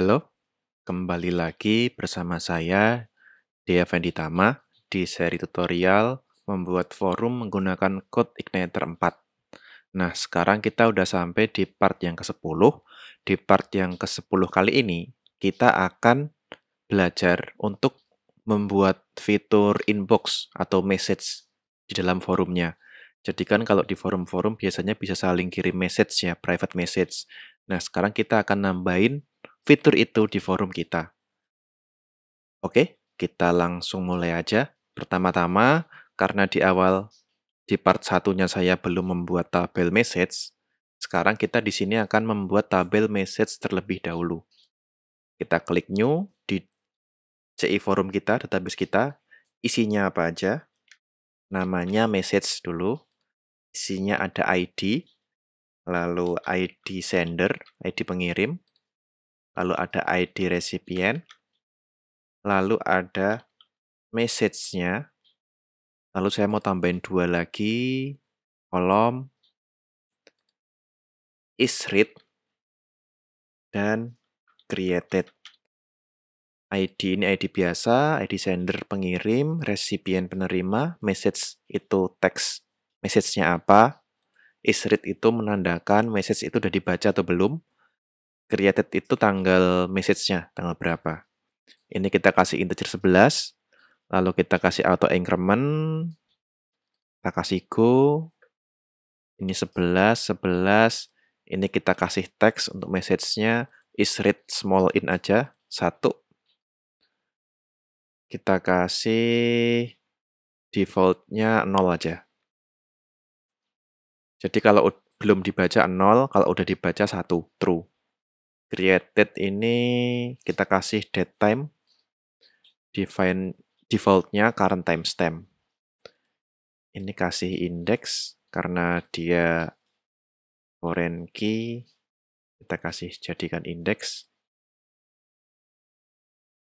Halo, kembali lagi bersama saya Dea Venditama di seri tutorial membuat forum menggunakan code Igniter 4. Nah, sekarang kita udah sampai di part yang ke-10. Di part yang ke-10 kali ini, kita akan belajar untuk membuat fitur inbox atau message di dalam forumnya. Jadi kan kalau di forum-forum biasanya bisa saling kirim message ya, private message. Nah, sekarang kita akan nambahin fitur itu di forum kita. Oke, kita langsung mulai aja. Pertama-tama, karena di awal di part satunya saya belum membuat tabel message, sekarang kita di sini akan membuat tabel message terlebih dahulu. Kita klik new di CI forum kita, database kita, isinya apa aja. Namanya message dulu. Isinya ada ID, lalu ID sender, ID pengirim, lalu ada ID recipient, lalu ada message-nya, lalu saya mau tambahin dua lagi, kolom is read dan created. ID ini ID biasa, ID sender pengirim, recipient penerima, message itu teks message-nya apa, is read itu menandakan message itu sudah dibaca atau belum, created itu tanggal message-nya, tanggal berapa. Ini kita kasih integer 11, lalu kita kasih auto increment, kita kasih go, ini 11, 11, ini kita kasih text untuk message-nya, is read small in aja, 1. Kita kasih default-nya 0 aja. Jadi kalau belum dibaca 0, kalau udah dibaca 1, true created ini kita kasih date time define defaultnya current timestamp ini kasih index karena dia foreign key kita kasih jadikan index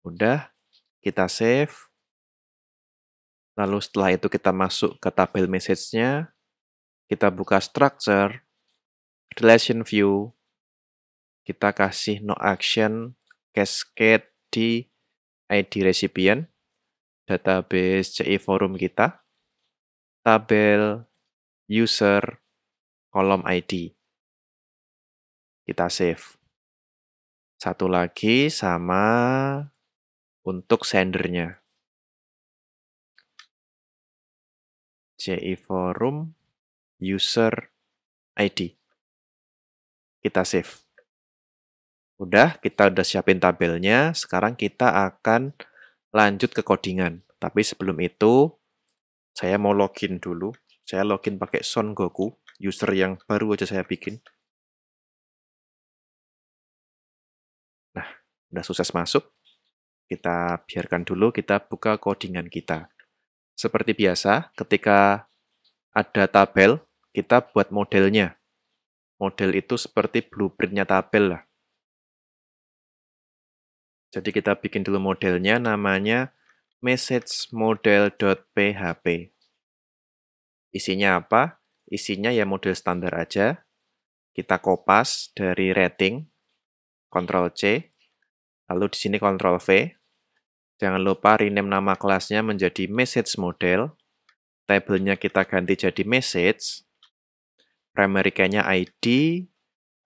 udah kita save lalu setelah itu kita masuk ke tabel message-nya kita buka structure relation view kita kasih no action cascade di ID recipient, database CI forum kita, tabel user kolom ID. Kita save. Satu lagi sama untuk sendernya. CI forum user ID. Kita save. Udah, kita udah siapin tabelnya. Sekarang kita akan lanjut ke codingan. Tapi sebelum itu, saya mau login dulu. Saya login pakai Son Goku, user yang baru aja saya bikin. Nah, udah sukses masuk. Kita biarkan dulu, kita buka codingan kita. Seperti biasa, ketika ada tabel, kita buat modelnya. Model itu seperti blueprintnya tabel lah jadi kita bikin dulu modelnya namanya messageModel.php. Isinya apa? Isinya ya model standar aja. Kita kopas dari rating, Ctrl C, lalu di sini Ctrl V. Jangan lupa rename nama kelasnya menjadi message model. Tabelnya kita ganti jadi message. Primary key-nya ID,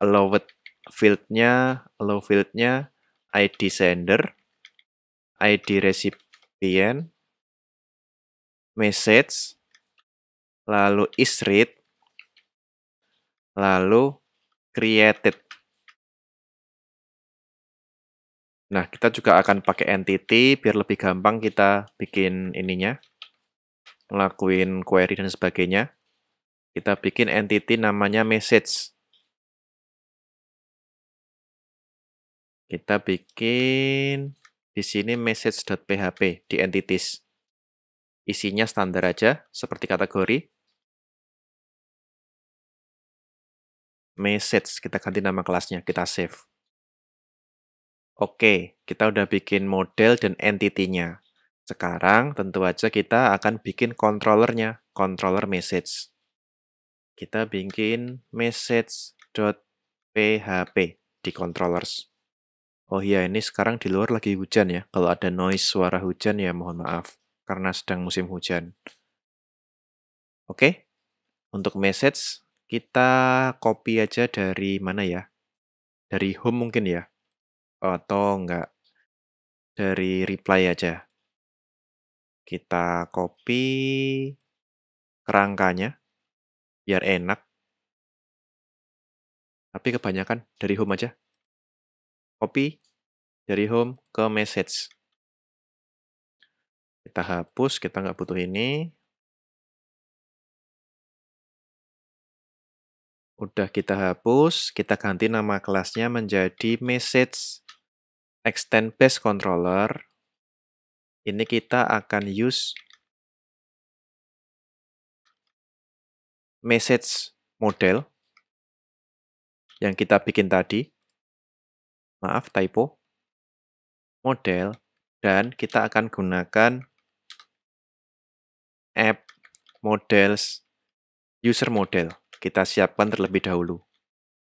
allowed field-nya, allow field-nya, ID sender, ID recipient, message, lalu is read, lalu created. Nah, kita juga akan pakai entity biar lebih gampang kita bikin ininya, ngelakuin query dan sebagainya. Kita bikin entity namanya message. Kita bikin di sini message.php di entities. Isinya standar aja, seperti kategori. Message, kita ganti nama kelasnya, kita save. Oke, kita udah bikin model dan entity-nya. Sekarang tentu aja kita akan bikin controller-nya, controller message. Kita bikin message.php di controllers. Oh iya, ini sekarang di luar lagi hujan ya. Kalau ada noise suara hujan ya mohon maaf, karena sedang musim hujan. Oke, okay? untuk message kita copy aja dari mana ya? Dari home mungkin ya? Atau enggak? Dari reply aja. Kita copy kerangkanya biar enak. Tapi kebanyakan dari home aja copy dari home ke message. Kita hapus, kita nggak butuh ini. Udah kita hapus, kita ganti nama kelasnya menjadi message extend base controller. Ini kita akan use message model yang kita bikin tadi maaf typo, model, dan kita akan gunakan app models user model. Kita siapkan terlebih dahulu.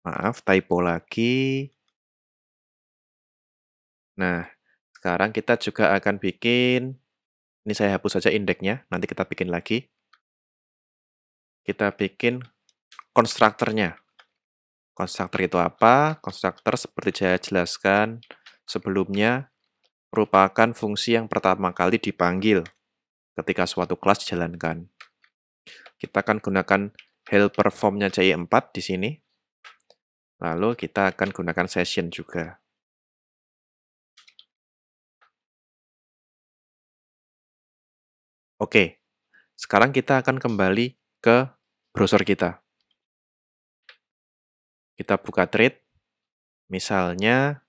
Maaf, typo lagi. Nah, sekarang kita juga akan bikin, ini saya hapus saja indeksnya, nanti kita bikin lagi. Kita bikin konstruktornya. Konstruktor itu apa? Konstruktor seperti saya jelaskan sebelumnya merupakan fungsi yang pertama kali dipanggil ketika suatu kelas dijalankan. Kita akan gunakan helper formnya CI4 di sini. Lalu kita akan gunakan session juga. Oke, sekarang kita akan kembali ke browser kita. Kita buka trade. Misalnya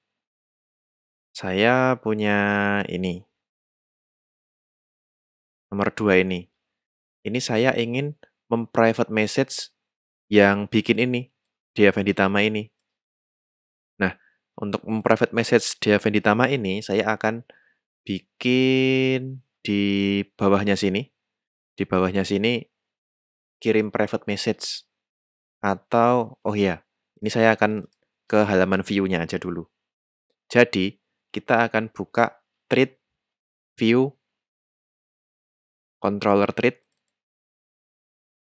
saya punya ini. Nomor dua ini. Ini saya ingin memprivate message yang bikin ini, dia Venditama ini. Nah, untuk memprivate message dia Venditama ini, saya akan bikin di bawahnya sini. Di bawahnya sini kirim private message atau oh iya ini saya akan ke halaman view-nya aja dulu. Jadi, kita akan buka thread view controller thread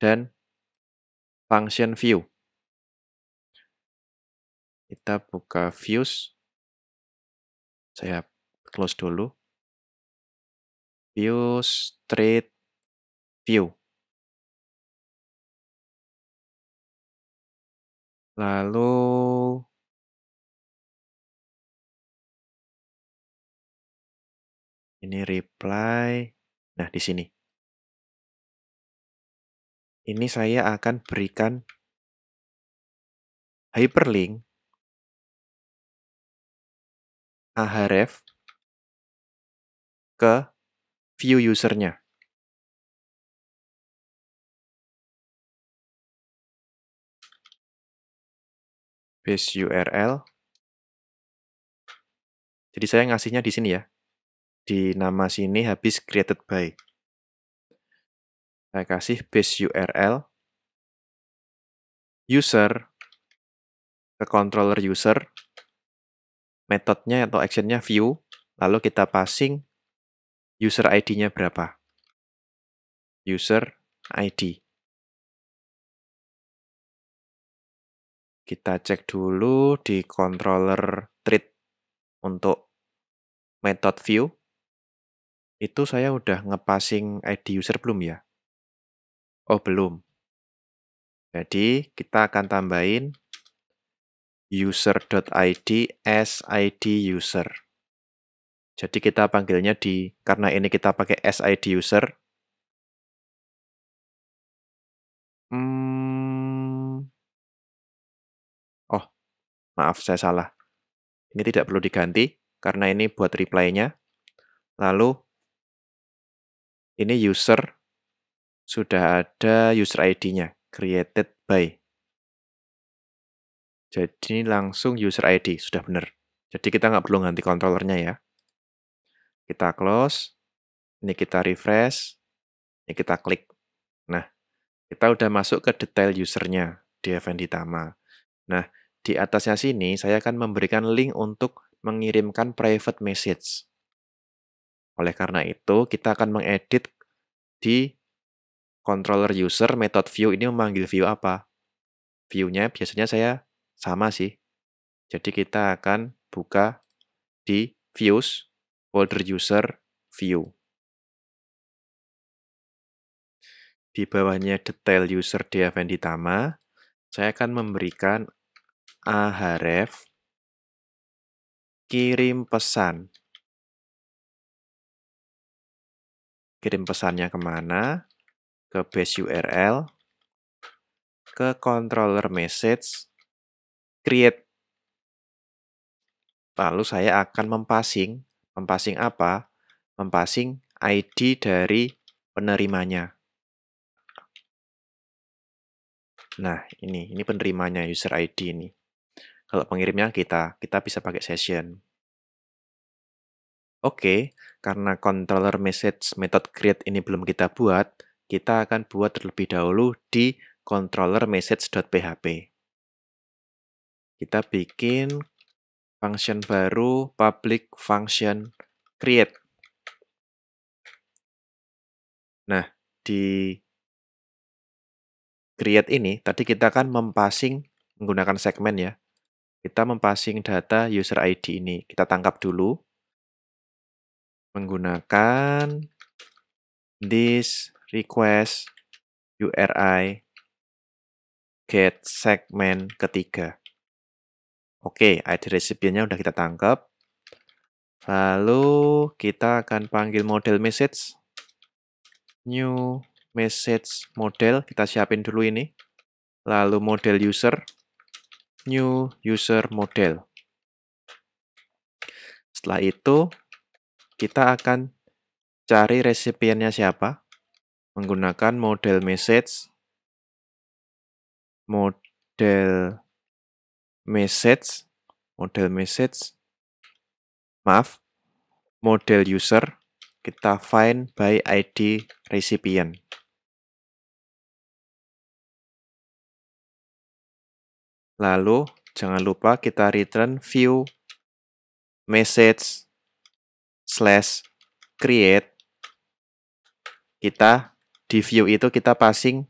dan function view. Kita buka views. Saya close dulu. Views thread view. Lalu ini reply. Nah, di sini. Ini saya akan berikan hyperlink ahref ke view usernya. base URL. Jadi saya ngasihnya di sini ya. Di nama sini habis created by. Saya kasih base URL user ke controller user metodenya atau actionnya view lalu kita passing user ID-nya berapa user ID Kita cek dulu di controller treat untuk method view. Itu saya udah ngepassing ID user belum ya? Oh, belum. Jadi, kita akan tambahin user.id as id user. Jadi kita panggilnya di, karena ini kita pakai as id user. Hmm, Maaf, saya salah. Ini tidak perlu diganti karena ini buat reply-nya. Lalu ini user sudah ada user ID-nya, created by. Jadi langsung user ID, sudah benar. Jadi kita nggak perlu ganti kontrolernya ya. Kita close, ini kita refresh, ini kita klik. Nah, kita udah masuk ke detail usernya di event Ditama. Nah, di atasnya sini saya akan memberikan link untuk mengirimkan private message. Oleh karena itu, kita akan mengedit di controller user method view ini memanggil view apa. View-nya biasanya saya sama sih. Jadi kita akan buka di views folder user view. Di bawahnya detail user di Tama, saya akan memberikan Aharef ah, kirim pesan. Kirim pesannya kemana? Ke base URL, ke controller message, create. Lalu saya akan mempassing mempassing apa? mempassing ID dari penerimanya. Nah, ini ini penerimanya user ID ini. Kalau pengirimnya kita, kita bisa pakai session. Oke, karena controller message method create ini belum kita buat, kita akan buat terlebih dahulu di controller message.php. Kita bikin function baru public function create. Nah, di create ini tadi kita akan mempassing menggunakan segmen ya. Kita mempassing data user ID ini. Kita tangkap dulu menggunakan this request URI get segment ketiga. Oke, okay, ID recipientnya udah kita tangkap. Lalu kita akan panggil model message. New message model. Kita siapin dulu ini. Lalu model user new user model. Setelah itu, kita akan cari resipiennya siapa menggunakan model message model message model message maaf model user kita find by id recipient Lalu jangan lupa kita return view message slash create. Kita di view itu kita passing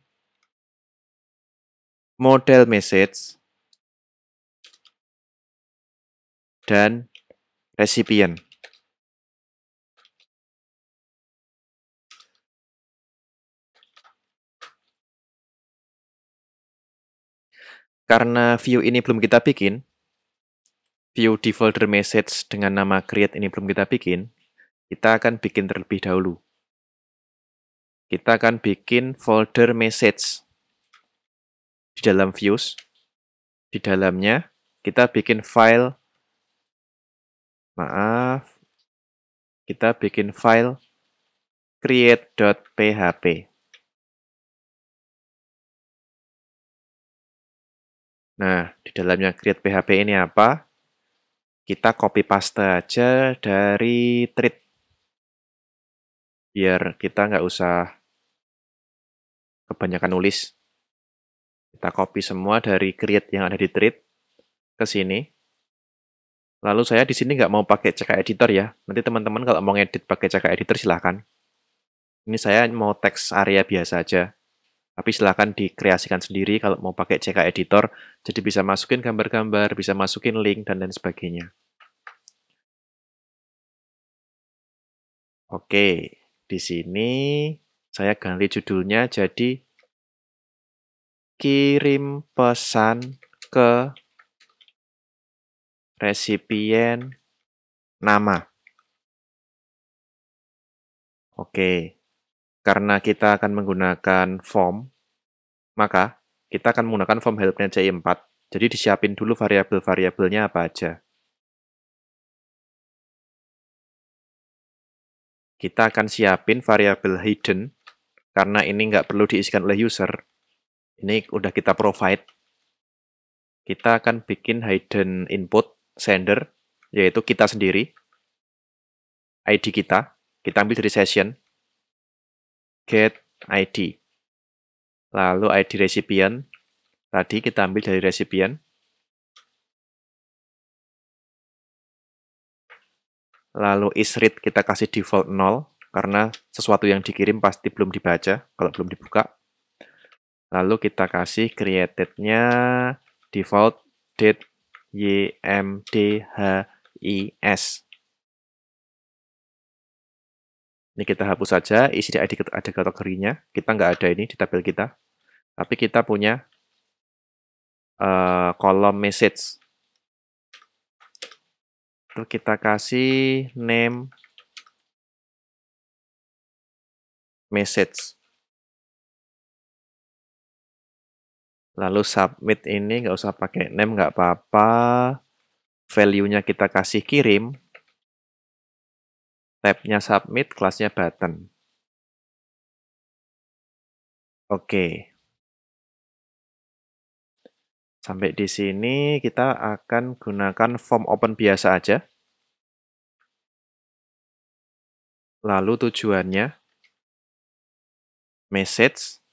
model message dan recipient. karena view ini belum kita bikin, view di folder message dengan nama create ini belum kita bikin, kita akan bikin terlebih dahulu. Kita akan bikin folder message di dalam views. Di dalamnya kita bikin file maaf kita bikin file create.php. Nah, di dalamnya create PHP ini apa? Kita copy paste aja dari thread Biar kita nggak usah kebanyakan nulis. Kita copy semua dari create yang ada di thread ke sini. Lalu saya di sini nggak mau pakai CK Editor ya. Nanti teman-teman kalau mau edit pakai CK Editor silahkan. Ini saya mau teks area biasa aja. Tapi silahkan dikreasikan sendiri kalau mau pakai CK Editor. Jadi bisa masukin gambar-gambar, bisa masukin link, dan lain sebagainya. Oke, di sini saya ganti judulnya jadi kirim pesan ke resipien nama. Oke, karena kita akan menggunakan form, maka kita akan menggunakan form helpnya C4. Jadi disiapin dulu variabel-variabelnya apa aja. Kita akan siapin variabel hidden, karena ini nggak perlu diisikan oleh user. Ini udah kita provide. Kita akan bikin hidden input sender, yaitu kita sendiri, ID kita, kita ambil dari session, get ID. Lalu ID recipient, tadi kita ambil dari recipient. Lalu is read kita kasih default 0, karena sesuatu yang dikirim pasti belum dibaca, kalau belum dibuka. Lalu kita kasih created-nya default date ymdhis. Ini kita hapus saja, isi di ID ada kategorinya. Kita nggak ada ini di tabel kita. Tapi kita punya uh, kolom message. Terus kita kasih name message. Lalu submit ini nggak usah pakai name, nggak apa-apa. Value-nya kita kasih kirim tabnya submit, kelasnya button. Oke. Sampai di sini kita akan gunakan form open biasa aja. Lalu tujuannya message.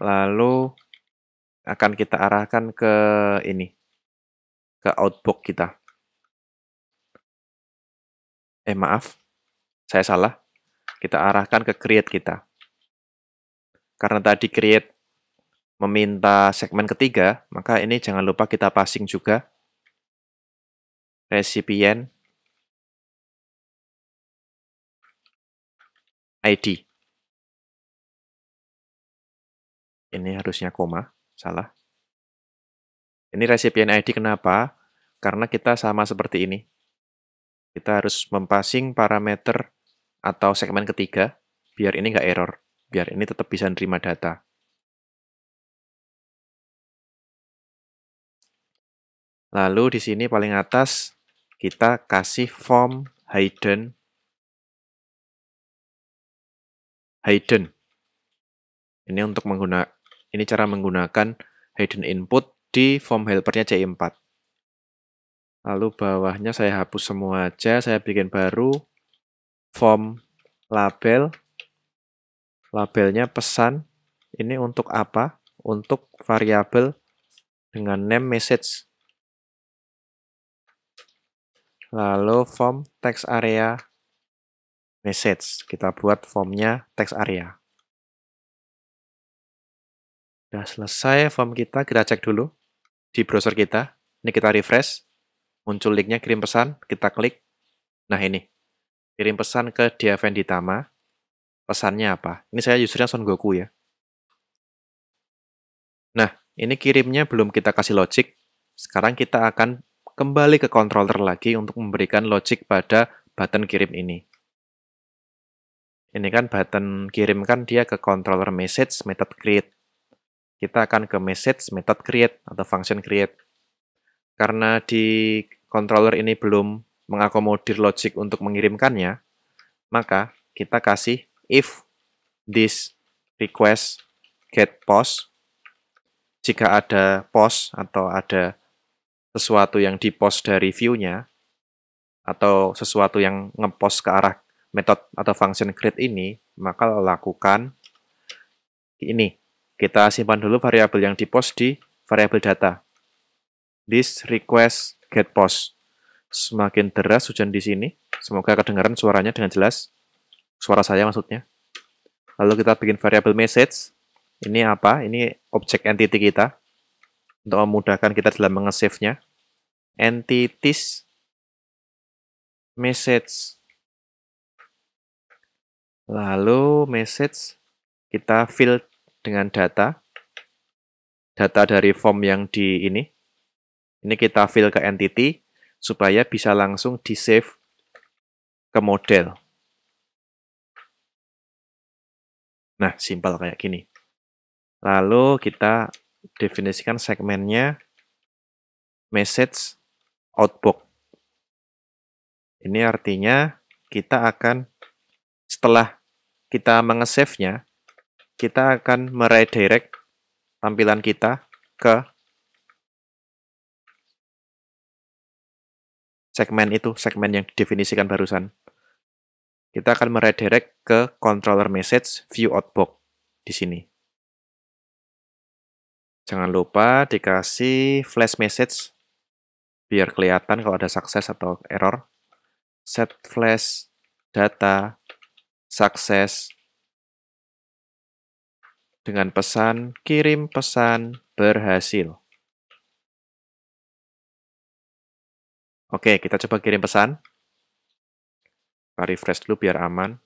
Lalu akan kita arahkan ke ini, ke output kita eh maaf, saya salah. Kita arahkan ke create kita. Karena tadi create meminta segmen ketiga, maka ini jangan lupa kita passing juga recipient ID. Ini harusnya koma, salah. Ini recipient ID kenapa? Karena kita sama seperti ini. Kita harus mempassing parameter atau segmen ketiga, biar ini nggak error, biar ini tetap bisa nerima data. Lalu di sini paling atas kita kasih form hidden hidden. Ini untuk menggunakan ini cara menggunakan hidden input di form helpernya C4. Lalu bawahnya saya hapus semua aja, saya bikin baru form label. Labelnya pesan. Ini untuk apa? Untuk variabel dengan name message. Lalu form text area message. Kita buat formnya text area. Sudah selesai form kita, kita cek dulu di browser kita. Ini kita refresh muncul linknya kirim pesan, kita klik. Nah ini, kirim pesan ke Dia Venditama. Pesannya apa? Ini saya usernya Son Goku ya. Nah, ini kirimnya belum kita kasih logic. Sekarang kita akan kembali ke controller lagi untuk memberikan logic pada button kirim ini. Ini kan button kirim kan dia ke controller message method create. Kita akan ke message method create atau function create. Karena di controller ini belum mengakomodir logic untuk mengirimkannya, maka kita kasih if this request get post jika ada post atau ada sesuatu yang dipost dari view-nya atau sesuatu yang ngepost ke arah metode atau function create ini, maka lakukan ini. Kita simpan dulu variabel yang di post di variabel data. This request get post. Semakin deras hujan di sini. Semoga kedengaran suaranya dengan jelas. Suara saya maksudnya. Lalu kita bikin variable message. Ini apa? Ini object entity kita. Untuk memudahkan kita dalam menge-save-nya. Entities message. Lalu message kita fill dengan data. Data dari form yang di ini, ini kita fill ke entity supaya bisa langsung di save ke model. Nah, simpel kayak gini. Lalu kita definisikan segmennya message outbox. Ini artinya kita akan setelah kita menge save nya kita akan meredirect tampilan kita ke segmen itu, segmen yang didefinisikan barusan. Kita akan meredirect ke controller message view outbox di sini. Jangan lupa dikasih flash message biar kelihatan kalau ada sukses atau error. Set flash data sukses dengan pesan kirim pesan berhasil. Oke, kita coba kirim pesan. Kita refresh dulu biar aman.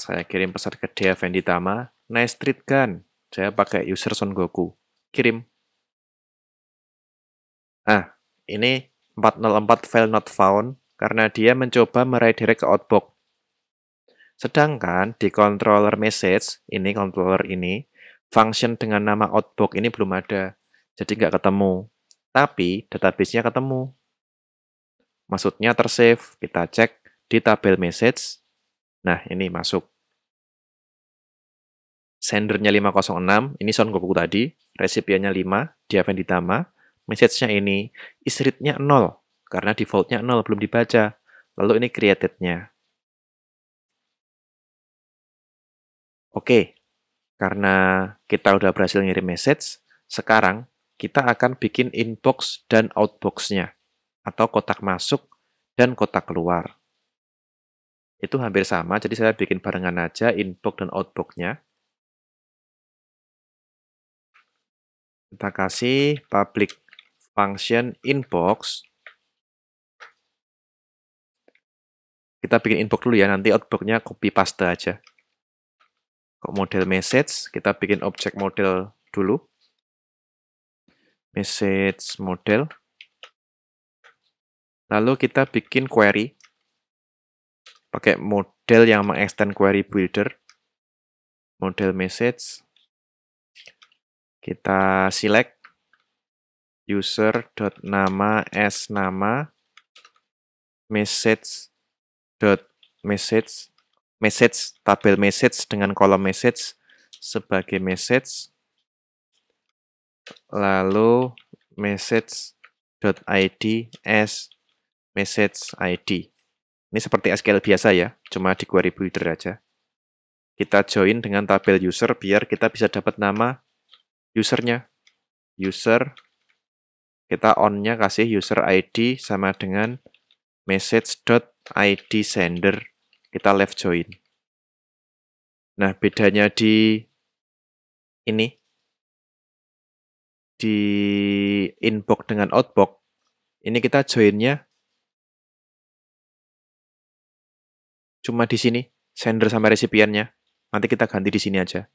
Saya kirim pesan ke Dea Venditama. Nice street kan? Saya pakai user Son Goku. Kirim. Ah, ini 404 file not found karena dia mencoba meredirect ke outbox. Sedangkan di controller message, ini controller ini, function dengan nama outbox ini belum ada. Jadi nggak ketemu tapi database-nya ketemu. Maksudnya tersave, kita cek di tabel message. Nah, ini masuk. Sendernya 506, ini Son Goku tadi, resipiannya 5, dia ditama. message-nya ini, istritnya 0, karena defaultnya 0, belum dibaca. Lalu ini created-nya. Oke, karena kita udah berhasil ngirim message, sekarang kita akan bikin inbox dan outboxnya atau kotak masuk dan kotak keluar. Itu hampir sama, jadi saya bikin barengan aja inbox dan outboxnya Kita kasih public function inbox. Kita bikin inbox dulu ya, nanti outboxnya copy paste aja. Kok model message, kita bikin objek model dulu message model. Lalu kita bikin query pakai model yang mengextend query builder. Model message. Kita select user.nama s nama message dot message message tabel message dengan kolom message sebagai message lalu message.id as message ID. Ini seperti SQL biasa ya, cuma di query builder aja. Kita join dengan tabel user biar kita bisa dapat nama usernya. User, kita on-nya kasih user ID sama dengan message.id sender. Kita left join. Nah, bedanya di ini di inbox dengan outbox, ini kita joinnya cuma di sini, sender sama resipiennya. Nanti kita ganti di sini aja.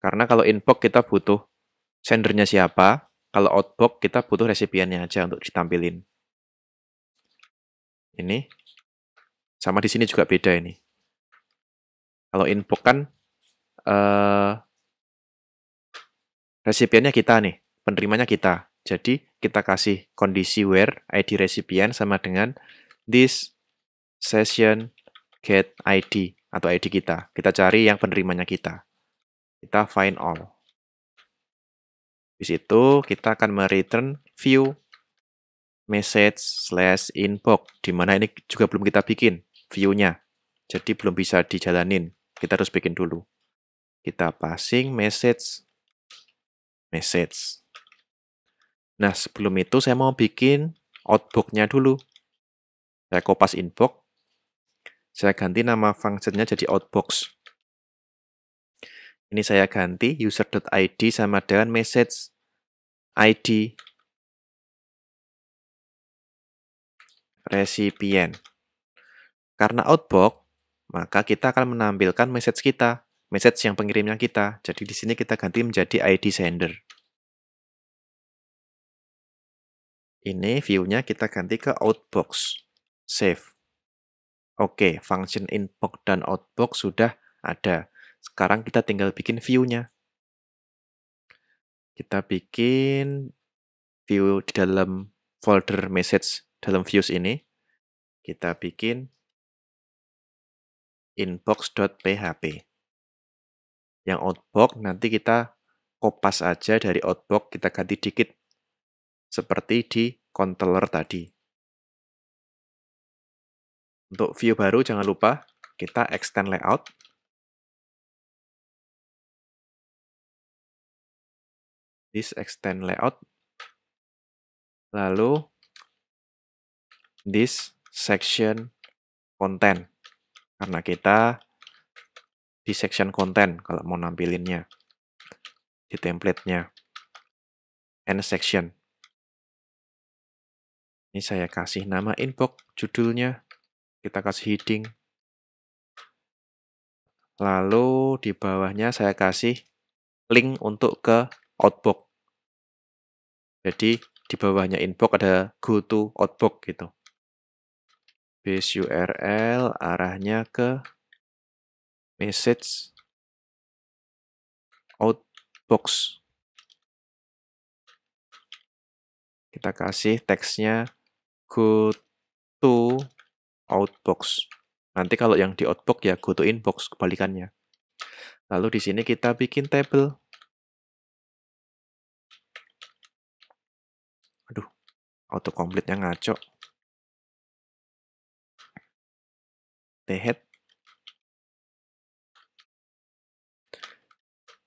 Karena kalau inbox kita butuh sendernya siapa, kalau outbox kita butuh resipiennya aja untuk ditampilin. Ini sama di sini juga beda ini. Kalau inbox kan uh, resipiennya kita nih, penerimanya kita. Jadi kita kasih kondisi where ID resipien sama dengan this session get ID atau ID kita. Kita cari yang penerimanya kita. Kita find all. Di situ kita akan mereturn view message slash inbox di mana ini juga belum kita bikin view-nya. Jadi belum bisa dijalanin. Kita harus bikin dulu. Kita passing message message. Nah, sebelum itu saya mau bikin outboxnya dulu. Saya copas inbox. Saya ganti nama functionnya jadi outbox. Ini saya ganti user.id sama dengan message ID recipient. Karena outbox, maka kita akan menampilkan message kita, message yang pengirimnya kita. Jadi di sini kita ganti menjadi ID sender. Ini view-nya kita ganti ke outbox. Save. Oke, function inbox dan outbox sudah ada. Sekarang kita tinggal bikin view-nya. Kita bikin view di dalam folder message dalam views ini. Kita bikin inbox.php. Yang outbox nanti kita kopas aja dari outbox, kita ganti dikit seperti di controller tadi. Untuk view baru jangan lupa kita extend layout. This extend layout. Lalu this section content. Karena kita di section content kalau mau nampilinnya di template-nya. End section. Ini saya kasih nama inbox, judulnya, kita kasih heading. Lalu di bawahnya saya kasih link untuk ke Outbox. Jadi di bawahnya inbox ada go to Outbox gitu. Base URL arahnya ke message outbox. Kita kasih teksnya go to outbox. Nanti kalau yang di outbox ya go to inbox kebalikannya. Lalu di sini kita bikin table. Aduh, autocomplete-nya ngaco. Tehet.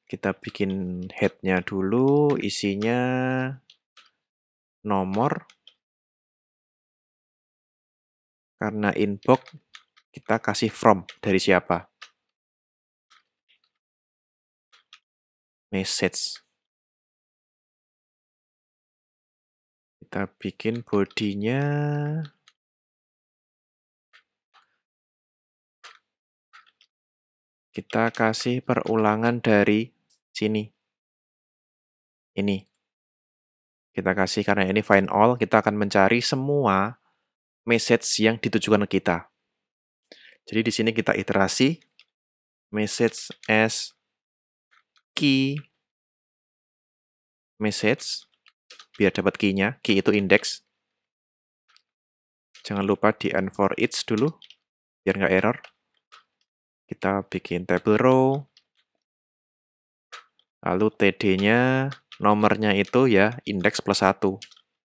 Kita bikin headnya dulu, isinya nomor, karena inbox kita kasih from dari siapa? Message. Kita bikin bodinya kita kasih perulangan dari sini. Ini. Kita kasih karena ini find all, kita akan mencari semua message yang ditujukan ke kita. Jadi di sini kita iterasi message as key message biar dapat key-nya. Key itu indeks. Jangan lupa di end for each dulu biar nggak error. Kita bikin table row. Lalu TD-nya nomornya itu ya indeks plus 1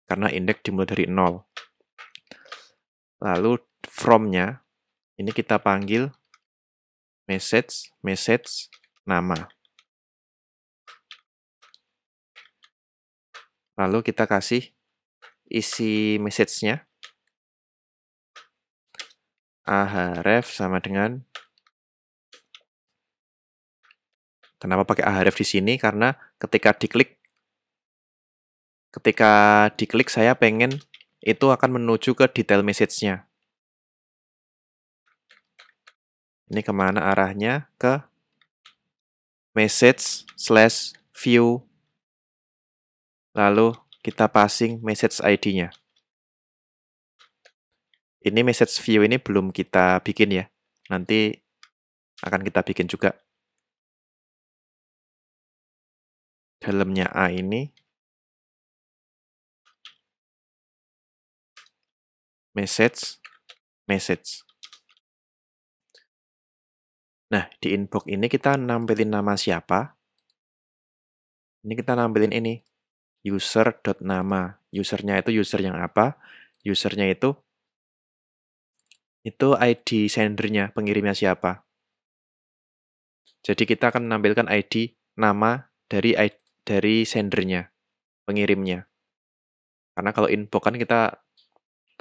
karena indeks dimulai dari 0. Lalu from-nya ini kita panggil message message nama. Lalu kita kasih isi message-nya. ahref sama dengan Kenapa pakai ahref di sini? Karena ketika diklik ketika diklik saya pengen itu akan menuju ke detail message-nya. Ini kemana arahnya? Ke message slash view. Lalu kita passing message ID-nya. Ini message view ini belum kita bikin ya. Nanti akan kita bikin juga. Dalamnya A ini message message. Nah, di inbox ini kita nampilin nama siapa. Ini kita nampilin ini, user dot nama Usernya itu user yang apa? Usernya itu, itu ID sendernya, pengirimnya siapa. Jadi kita akan menampilkan ID nama dari dari sendernya, pengirimnya. Karena kalau inbox kan kita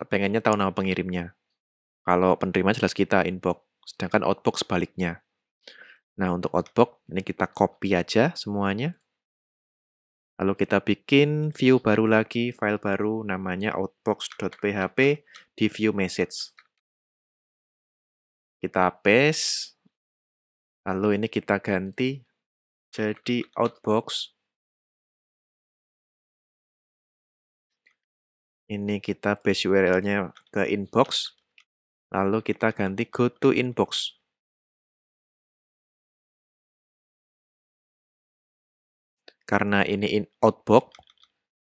pengennya tahu nama pengirimnya. Kalau penerima jelas kita inbox, sedangkan outbox sebaliknya. Nah, untuk outbox ini kita copy aja semuanya. Lalu kita bikin view baru lagi, file baru namanya outbox.php di view message. Kita paste. Lalu ini kita ganti jadi outbox ini kita base URL-nya ke inbox, lalu kita ganti go to inbox. Karena ini in outbox,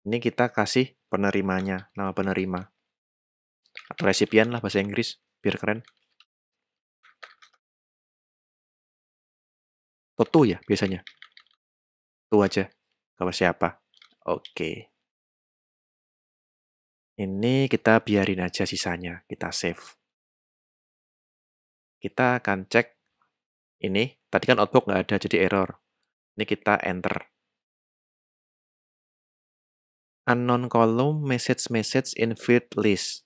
ini kita kasih penerimanya, nama penerima. Atau resipien lah bahasa Inggris, biar keren. Toto ya biasanya. Tuh aja, kalau siapa. Oke. Okay. Ini kita biarin aja sisanya, kita save. Kita akan cek ini, tadi kan outbox nggak ada, jadi error. Ini kita enter. Unknown column message message in field list.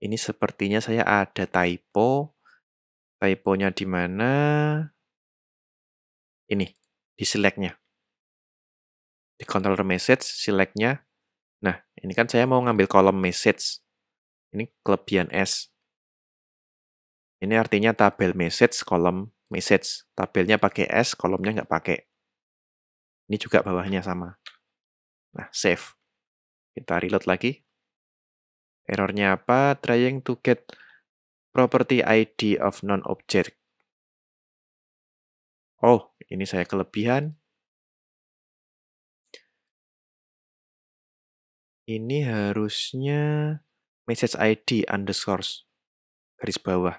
Ini sepertinya saya ada typo. Typonya di mana? Ini, di select-nya. Di controller message, select-nya Nah, ini kan saya mau ngambil kolom message. Ini kelebihan S. Ini artinya tabel message, kolom message. Tabelnya pakai S, kolomnya nggak pakai. Ini juga bawahnya sama. Nah, save. Kita reload lagi. Errornya apa? Trying to get property ID of non-object. Oh, ini saya kelebihan. Ini harusnya message ID underscore garis bawah.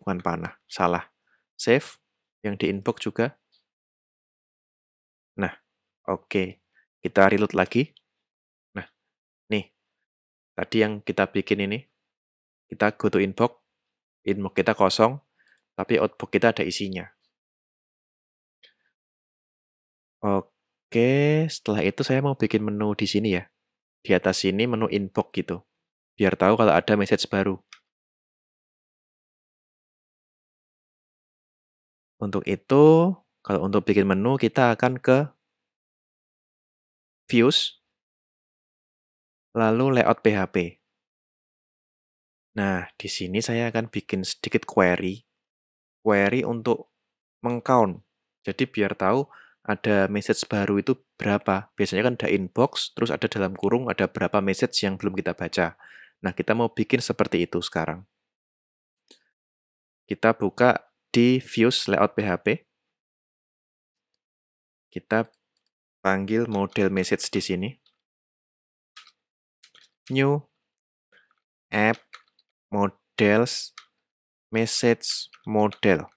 Bukan panah, salah. Save, yang di inbox juga. Nah, oke. Okay. Kita reload lagi. Nah, nih. Tadi yang kita bikin ini, kita go to inbox, inbox kita kosong, tapi output kita ada isinya. Oke, setelah itu saya mau bikin menu di sini ya di atas sini menu inbox gitu. Biar tahu kalau ada message baru. Untuk itu, kalau untuk bikin menu kita akan ke views lalu layout PHP. Nah, di sini saya akan bikin sedikit query. Query untuk mengcount. Jadi biar tahu ada message baru itu berapa. Biasanya kan ada inbox, terus ada dalam kurung ada berapa message yang belum kita baca. Nah, kita mau bikin seperti itu sekarang. Kita buka di views layout PHP. Kita panggil model message di sini. New app models message model.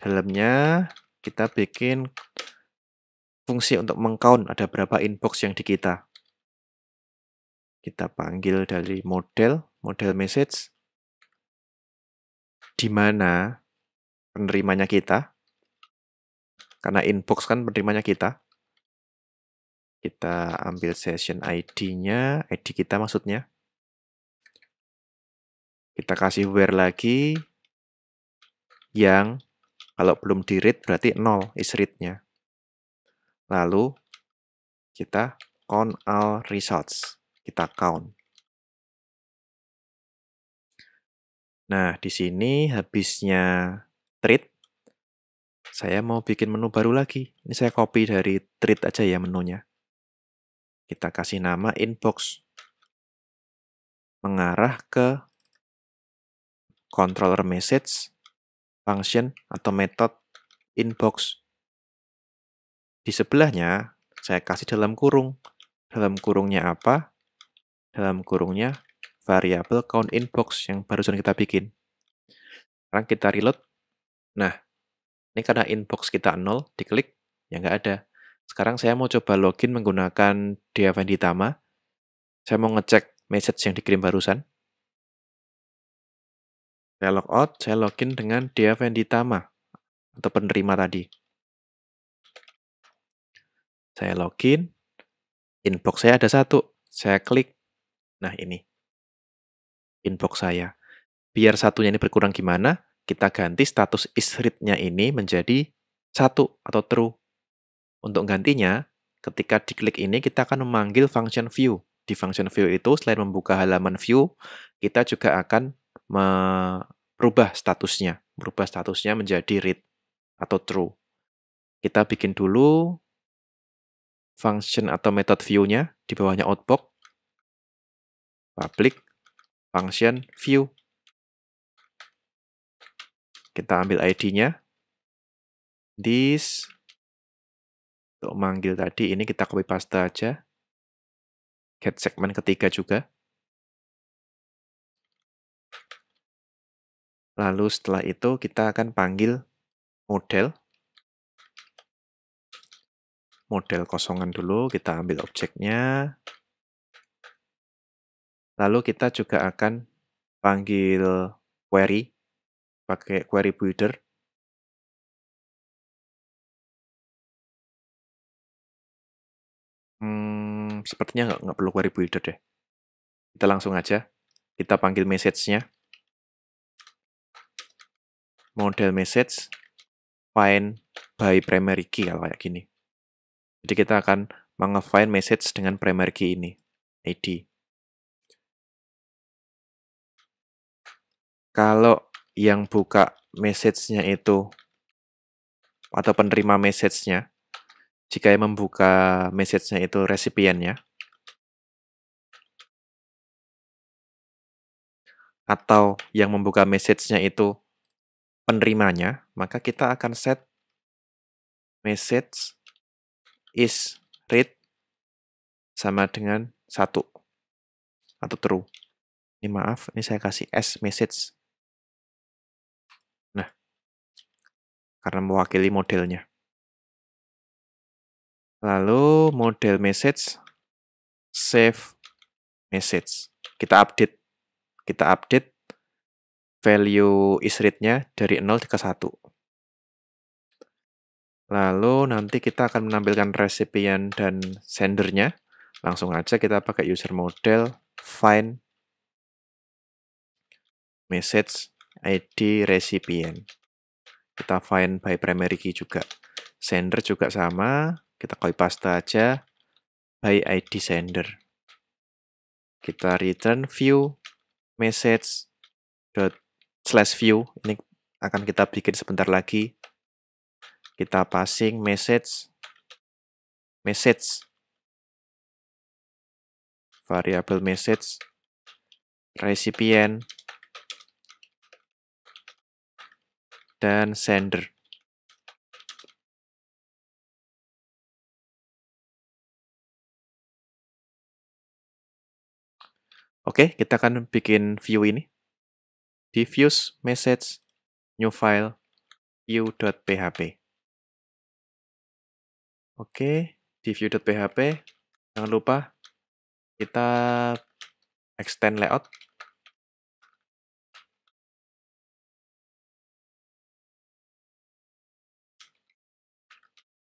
Dalamnya kita bikin fungsi untuk mengcount ada berapa inbox yang di kita. Kita panggil dari model, model message, di mana penerimanya kita, karena inbox kan penerimanya kita. Kita ambil session ID-nya, ID kita maksudnya. Kita kasih where lagi yang kalau belum di read berarti 0 is read-nya. Lalu kita count all results. Kita count. Nah, di sini habisnya treat, saya mau bikin menu baru lagi. Ini saya copy dari treat aja ya menunya. Kita kasih nama inbox. Mengarah ke controller message function atau method inbox. Di sebelahnya, saya kasih dalam kurung. Dalam kurungnya apa? Dalam kurungnya variabel count inbox yang barusan kita bikin. Sekarang kita reload. Nah, ini karena inbox kita nol, diklik, ya nggak ada. Sekarang saya mau coba login menggunakan Diavenditama. Saya mau ngecek message yang dikirim barusan. Saya out, saya login dengan dia Venditama atau penerima tadi. Saya login, inbox saya ada satu, saya klik. Nah ini, inbox saya. Biar satunya ini berkurang gimana, kita ganti status is read-nya ini menjadi satu atau true. Untuk gantinya, ketika diklik ini kita akan memanggil function view. Di function view itu selain membuka halaman view, kita juga akan merubah statusnya, merubah statusnya menjadi read atau true. Kita bikin dulu function atau method view-nya di bawahnya outbox public function view. Kita ambil ID-nya. This untuk manggil tadi ini kita copy paste aja. Get segmen ketiga juga. Lalu setelah itu kita akan panggil model. Model kosongan dulu, kita ambil objeknya. Lalu kita juga akan panggil query, pakai query builder. Hmm, sepertinya nggak, nggak perlu query builder deh. Kita langsung aja, kita panggil message-nya model message find by primary key kalau kayak gini. Jadi kita akan mengefine message dengan primary key ini, ID. Kalau yang buka message-nya itu atau penerima message-nya, jika yang membuka message-nya itu resipiannya atau yang membuka message-nya itu penerimanya, maka kita akan set message is read sama dengan satu atau true. Ini maaf, ini saya kasih s message. Nah, karena mewakili modelnya. Lalu model message save message. Kita update. Kita update value is read-nya dari 0 ke 1. Lalu nanti kita akan menampilkan recipient dan sendernya. Langsung aja kita pakai user model find message ID recipient. Kita find by primary key juga. Sender juga sama, kita copy paste aja by ID sender. Kita return view message dot slash view ini akan kita bikin sebentar lagi kita passing message message variable message recipient dan sender Oke, kita akan bikin view ini diffuse message new file view.php. Oke, di view.php jangan lupa kita extend layout.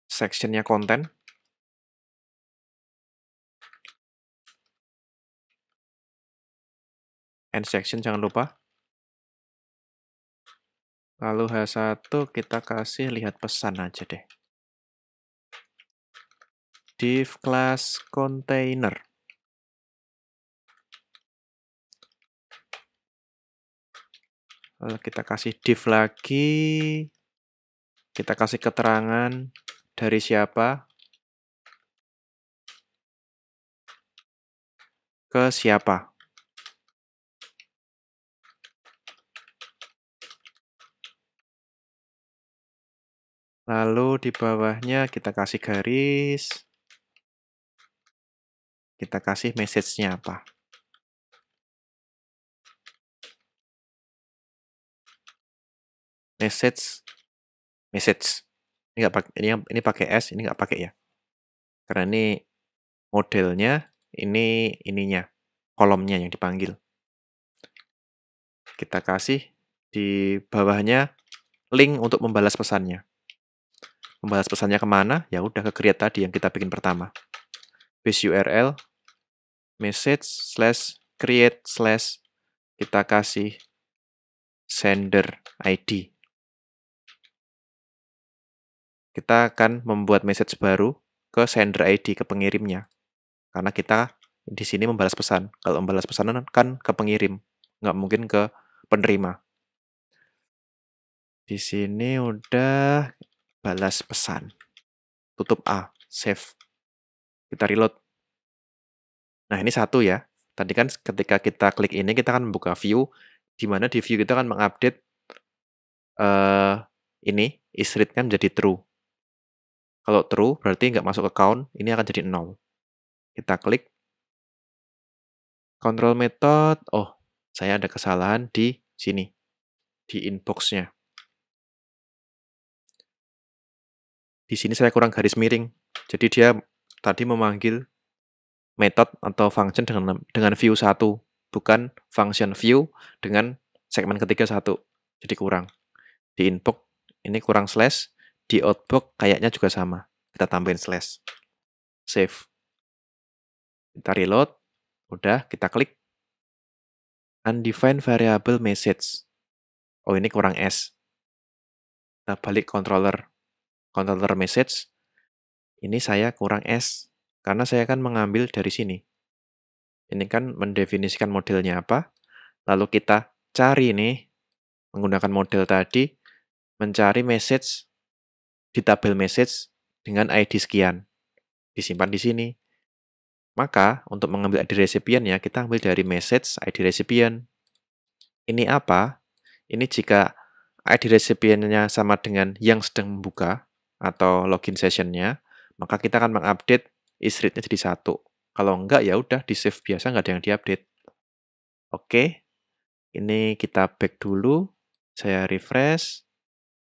Sectionnya konten. and section jangan lupa. Lalu H1 kita kasih lihat pesan aja deh. Div class container. Lalu kita kasih div lagi. Kita kasih keterangan dari siapa. Ke siapa. Lalu di bawahnya kita kasih garis. Kita kasih message-nya apa. Message. Message. Ini nggak pakai ini, ini pakai S, ini nggak pakai ya. Karena ini modelnya, ini ininya, kolomnya yang dipanggil. Kita kasih di bawahnya link untuk membalas pesannya membalas pesannya kemana, ya udah ke create tadi yang kita bikin pertama. Base URL, message, slash, create, slash, kita kasih sender ID. Kita akan membuat message baru ke sender ID, ke pengirimnya. Karena kita di sini membalas pesan. Kalau membalas pesan kan ke pengirim, nggak mungkin ke penerima. Di sini udah balas pesan. Tutup A, save. Kita reload. Nah, ini satu ya. Tadi kan ketika kita klik ini, kita akan membuka view, di mana di view kita akan mengupdate uh, ini, is read-nya menjadi true. Kalau true, berarti nggak masuk ke count, ini akan jadi nol. Kita klik. Control method, oh, saya ada kesalahan di sini, di inbox-nya. Di sini saya kurang garis miring. Jadi dia tadi memanggil method atau function dengan dengan view 1, bukan function view dengan segmen ketiga 1. Jadi kurang. Di input ini kurang slash, di output kayaknya juga sama. Kita tambahin slash. Save. Kita reload. Udah, kita klik. Undefined variable message. Oh, ini kurang S. Kita balik controller controller message, ini saya kurang S, karena saya akan mengambil dari sini. Ini kan mendefinisikan modelnya apa, lalu kita cari nih, menggunakan model tadi, mencari message di tabel message dengan ID sekian. Disimpan di sini. Maka, untuk mengambil ID ya kita ambil dari message ID recipient. Ini apa? Ini jika ID resipiennya sama dengan yang sedang membuka, atau login sessionnya, maka kita akan mengupdate isritnya jadi satu. Kalau enggak ya udah di save biasa nggak ada yang diupdate. Oke, ini kita back dulu, saya refresh,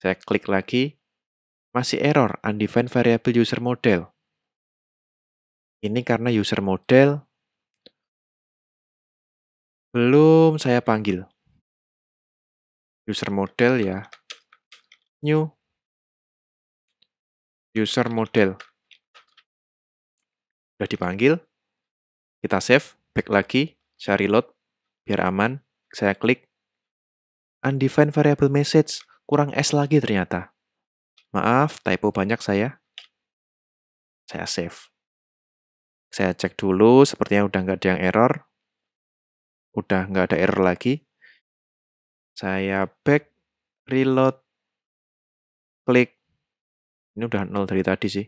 saya klik lagi, masih error undefined variable user model. Ini karena user model belum saya panggil. User model ya, new user model. Sudah dipanggil, kita save, back lagi, cari load, biar aman, saya klik. Undefined variable message, kurang S lagi ternyata. Maaf, typo banyak saya. Saya save. Saya cek dulu, sepertinya udah nggak ada yang error. Udah nggak ada error lagi. Saya back, reload, klik ini udah nol dari tadi sih.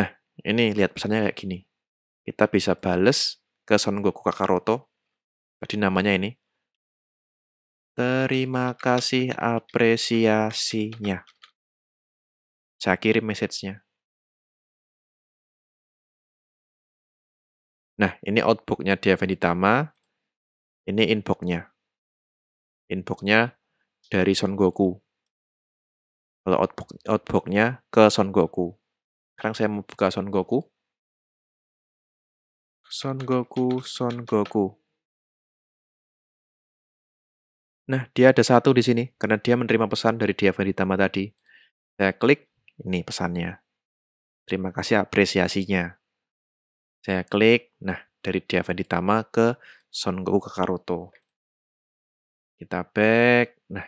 Nah, ini lihat pesannya kayak gini. Kita bisa bales ke Son Goku Kakaroto. Tadi namanya ini. Terima kasih apresiasinya. Saya kirim message-nya. Nah, ini outbooknya di Venditama. Ini inbox-nya. Inbox-nya dari Son Goku kalau outbox outboxnya ke Son Goku. Sekarang saya mau buka Son Goku. Son Goku, Son Goku. Nah, dia ada satu di sini karena dia menerima pesan dari Dia Veritama tadi. Saya klik, ini pesannya. Terima kasih apresiasinya. Saya klik, nah dari Dia Veritama ke Son Goku ke Karuto. Kita back. Nah,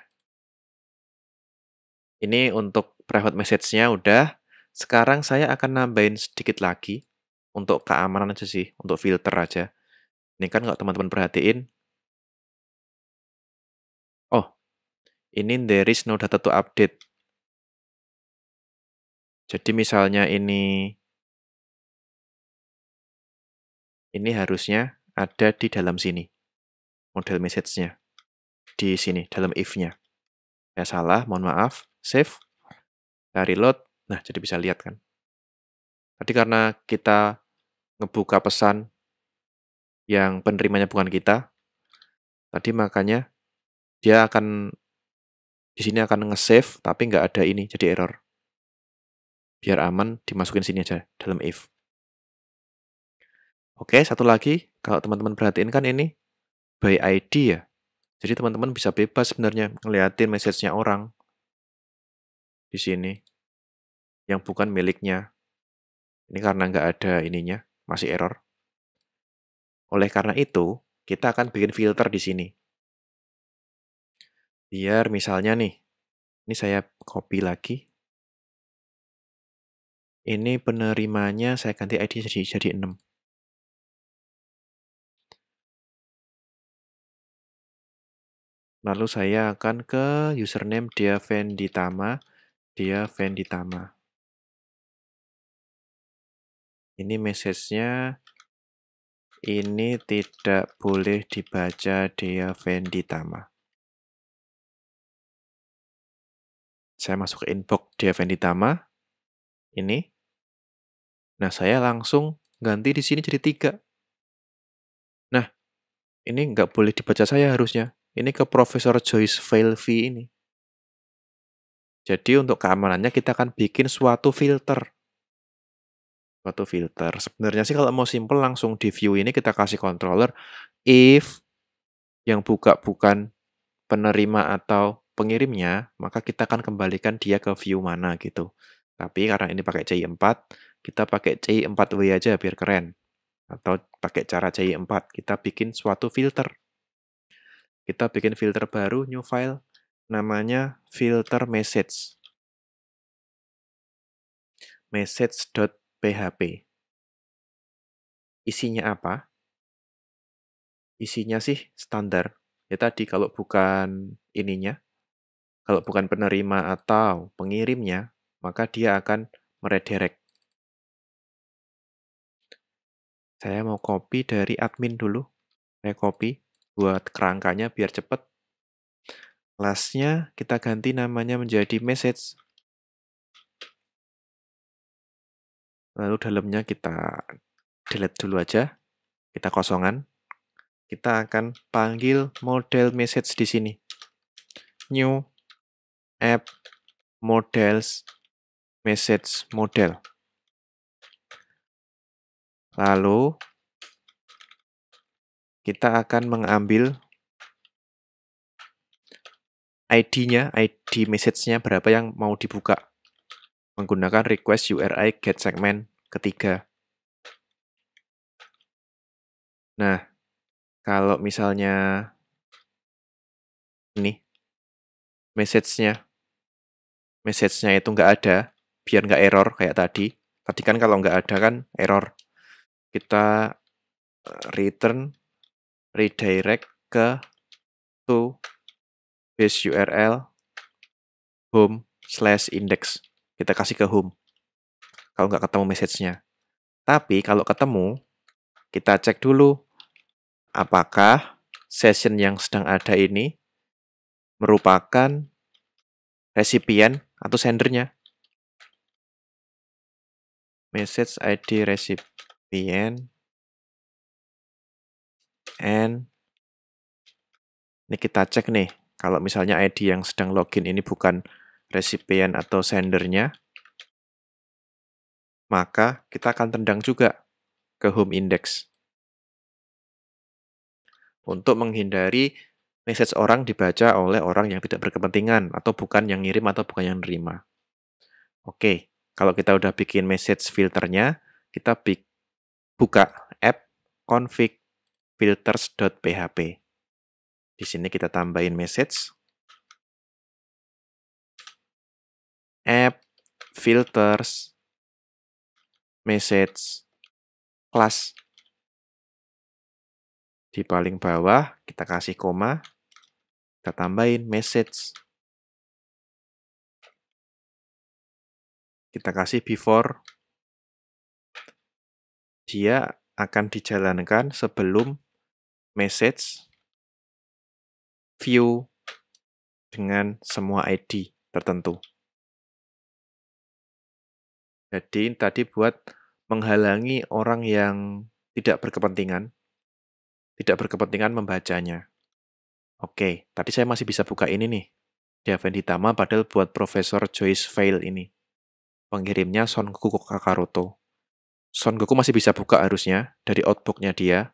ini untuk private message-nya udah. Sekarang saya akan nambahin sedikit lagi untuk keamanan aja sih, untuk filter aja. Ini kan nggak teman-teman perhatiin. Oh, ini there is no data to update. Jadi misalnya ini ini harusnya ada di dalam sini. Model message-nya. Di sini, dalam if-nya. Ya salah, mohon maaf save, kita reload, nah jadi bisa lihat kan. Tadi karena kita ngebuka pesan yang penerimanya bukan kita, tadi makanya dia akan di sini akan nge-save tapi nggak ada ini jadi error. Biar aman dimasukin sini aja dalam if. Oke, satu lagi kalau teman-teman perhatiin kan ini by ID ya. Jadi teman-teman bisa bebas sebenarnya ngeliatin message-nya orang di sini yang bukan miliknya. Ini karena nggak ada ininya, masih error. Oleh karena itu, kita akan bikin filter di sini. Biar misalnya nih, ini saya copy lagi. Ini penerimanya saya ganti ID jadi, jadi 6. Lalu saya akan ke username dia Venditama. Tama dia fan Tama. Ini message-nya ini tidak boleh dibaca dia fan Tama. Saya masuk ke inbox dia fan Tama. Ini. Nah, saya langsung ganti di sini jadi tiga. Nah, ini nggak boleh dibaca saya harusnya. Ini ke Profesor Joyce Velvi ini. Jadi untuk keamanannya kita akan bikin suatu filter. Suatu filter. Sebenarnya sih kalau mau simple langsung di view ini kita kasih controller if yang buka bukan penerima atau pengirimnya, maka kita akan kembalikan dia ke view mana gitu. Tapi karena ini pakai CI4, kita pakai CI4W aja biar keren. Atau pakai cara CI4, kita bikin suatu filter. Kita bikin filter baru, new file, namanya filter message. message.php. Isinya apa? Isinya sih standar. Ya tadi kalau bukan ininya, kalau bukan penerima atau pengirimnya, maka dia akan meredirect. Saya mau copy dari admin dulu. Saya copy buat kerangkanya biar cepat. Kelasnya kita ganti namanya menjadi message. Lalu dalamnya kita delete dulu aja. Kita kosongan. Kita akan panggil model message di sini. New app models message model. Lalu kita akan mengambil ID-nya, ID message-nya berapa yang mau dibuka menggunakan request URI get segment ketiga. Nah, kalau misalnya ini message-nya message-nya itu nggak ada, biar nggak error kayak tadi. Tadi kan kalau nggak ada kan error. Kita eh, return redirect ke to paste URL home slash index. Kita kasih ke home. Kalau nggak ketemu message-nya. Tapi kalau ketemu, kita cek dulu apakah session yang sedang ada ini merupakan recipient atau sendernya. Message ID recipient and ini kita cek nih kalau misalnya ID yang sedang login ini bukan recipient atau sendernya, maka kita akan tendang juga ke home index. Untuk menghindari message orang dibaca oleh orang yang tidak berkepentingan atau bukan yang ngirim atau bukan yang nerima. Oke, kalau kita udah bikin message filternya, kita buka app config filters.php. Di sini kita tambahin message. App, filters, message, class. Di paling bawah kita kasih koma, kita tambahin message. Kita kasih before. Dia akan dijalankan sebelum message view dengan semua ID tertentu. Jadi tadi buat menghalangi orang yang tidak berkepentingan, tidak berkepentingan membacanya. Oke, tadi saya masih bisa buka ini nih. Di Hitama padahal buat Profesor Joyce Fail ini. Pengirimnya Son Goku Kakaroto. Son Goku masih bisa buka harusnya dari outbooknya dia,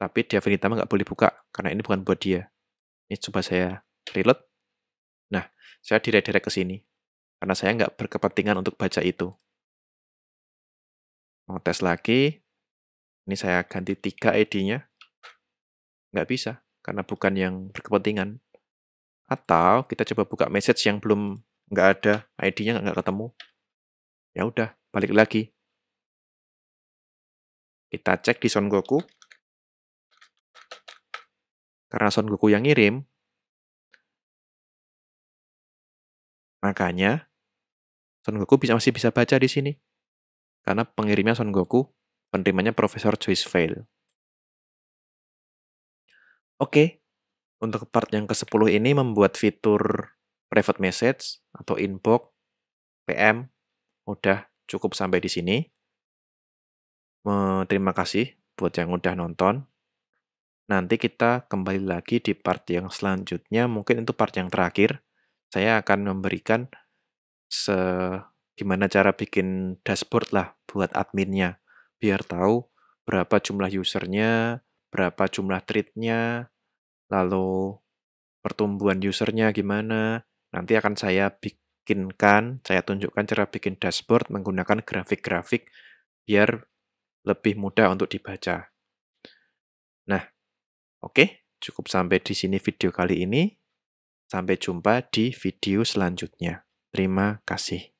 tapi di Hitama nggak boleh buka karena ini bukan buat dia. Ini coba saya reload. Nah, saya direct-direct ke sini. Karena saya nggak berkepentingan untuk baca itu. Mau tes lagi. Ini saya ganti 3 ID-nya. Nggak bisa, karena bukan yang berkepentingan. Atau kita coba buka message yang belum nggak ada, ID-nya nggak ketemu. Ya udah, balik lagi. Kita cek di Son Goku karena Son Goku yang ngirim. Makanya Son Goku bisa masih bisa baca di sini. Karena pengirimnya Son Goku, penerimanya Profesor Choice Vale. Oke, untuk part yang ke-10 ini membuat fitur private message atau inbox PM udah cukup sampai di sini. Terima kasih buat yang udah nonton. Nanti kita kembali lagi di part yang selanjutnya, mungkin itu part yang terakhir. Saya akan memberikan se gimana cara bikin dashboard lah buat adminnya, biar tahu berapa jumlah usernya, berapa jumlah treatnya, lalu pertumbuhan usernya gimana. Nanti akan saya bikinkan, saya tunjukkan cara bikin dashboard menggunakan grafik-grafik biar lebih mudah untuk dibaca. Nah, Oke, cukup sampai di sini video kali ini. Sampai jumpa di video selanjutnya. Terima kasih.